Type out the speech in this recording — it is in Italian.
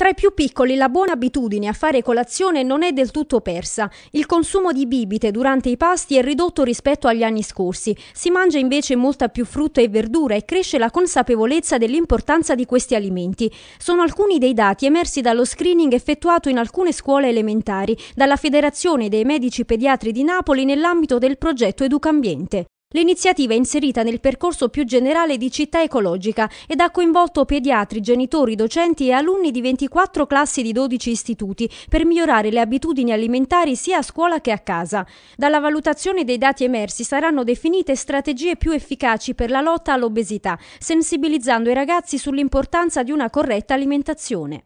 Tra i più piccoli la buona abitudine a fare colazione non è del tutto persa. Il consumo di bibite durante i pasti è ridotto rispetto agli anni scorsi. Si mangia invece molta più frutta e verdura e cresce la consapevolezza dell'importanza di questi alimenti. Sono alcuni dei dati emersi dallo screening effettuato in alcune scuole elementari dalla Federazione dei Medici Pediatri di Napoli nell'ambito del progetto Educambiente. L'iniziativa è inserita nel percorso più generale di città ecologica ed ha coinvolto pediatri, genitori, docenti e alunni di 24 classi di 12 istituti per migliorare le abitudini alimentari sia a scuola che a casa. Dalla valutazione dei dati emersi saranno definite strategie più efficaci per la lotta all'obesità, sensibilizzando i ragazzi sull'importanza di una corretta alimentazione.